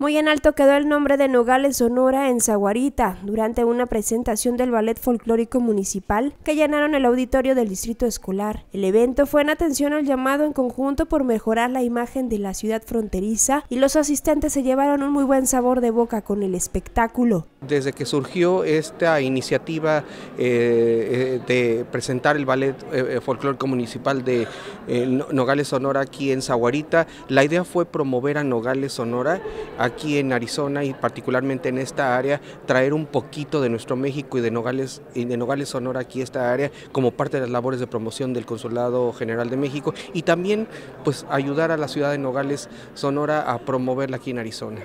Muy en alto quedó el nombre de Nogales, Sonora, en Zaguarita, durante una presentación del Ballet Folclórico Municipal que llenaron el auditorio del Distrito Escolar. El evento fue en atención al llamado en conjunto por mejorar la imagen de la ciudad fronteriza y los asistentes se llevaron un muy buen sabor de boca con el espectáculo. Desde que surgió esta iniciativa eh, eh, de presentar el Ballet eh, Folclórico Municipal de Nogales, Sonora aquí en Zaguarita, la idea fue promover a Nogales, Sonora, a aquí en Arizona y particularmente en esta área, traer un poquito de nuestro México y de Nogales, de Nogales Sonora aquí esta área como parte de las labores de promoción del Consulado General de México y también pues ayudar a la ciudad de Nogales Sonora a promoverla aquí en Arizona.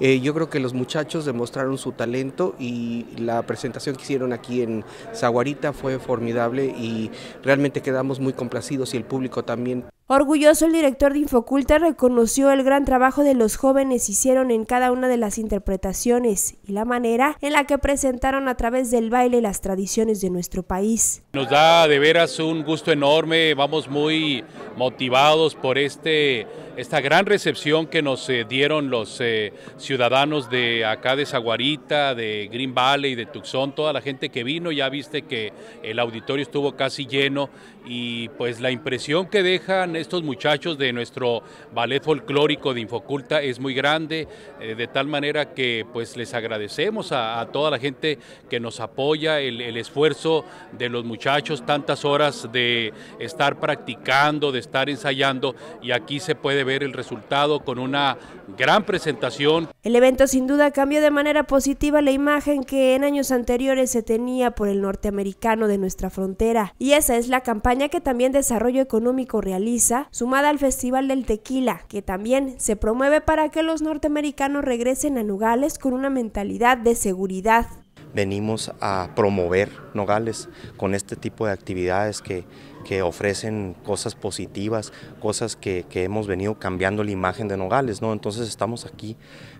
Eh, yo creo que los muchachos demostraron su talento y la presentación que hicieron aquí en Zaguarita fue formidable y realmente quedamos muy complacidos y el público también. Orgulloso, el director de Infoculta reconoció el gran trabajo de los jóvenes hicieron en cada una de las interpretaciones y la manera en la que presentaron a través del baile las tradiciones de nuestro país. Nos da de veras un gusto enorme, vamos muy motivados por este esta gran recepción que nos eh, dieron los eh, ciudadanos de acá de Zaguarita, de Green Valley, de Tucson, toda la gente que vino, ya viste que el auditorio estuvo casi lleno y pues la impresión que dejan estos muchachos de nuestro ballet folclórico de Infoculta es muy grande, eh, de tal manera que pues les agradecemos a, toda la gente que nos apoya, el, el esfuerzo de los muchachos, tantas horas de estar practicando, de estar ensayando y aquí se puede ver el resultado con una gran presentación. El evento sin duda cambió de manera positiva la imagen que en años anteriores se tenía por el norteamericano de nuestra frontera. Y esa es la campaña que también Desarrollo Económico realiza, sumada al Festival del Tequila, que también se promueve para que los norteamericanos regresen a Nugales con una mentalidad de seguridad venimos a promover Nogales con este tipo de actividades que, que ofrecen cosas positivas, cosas que, hemos venido cambiando la imagen de Nogales, ¿no? Entonces estamos aquí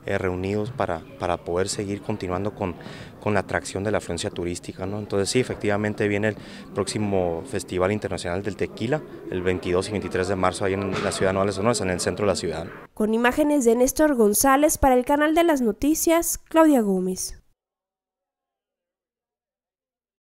eh, reunidos para, para poder seguir continuando con, con la atracción de la afluencia turística, ¿no? Entonces sí, efectivamente viene el próximo Festival Internacional del Tequila, el 22 y 23 de marzo, ahí en la ciudad de Nogales, es en el centro de la ciudad. Con imágenes de Néstor González para el canal de las noticias, Claudia Gómez.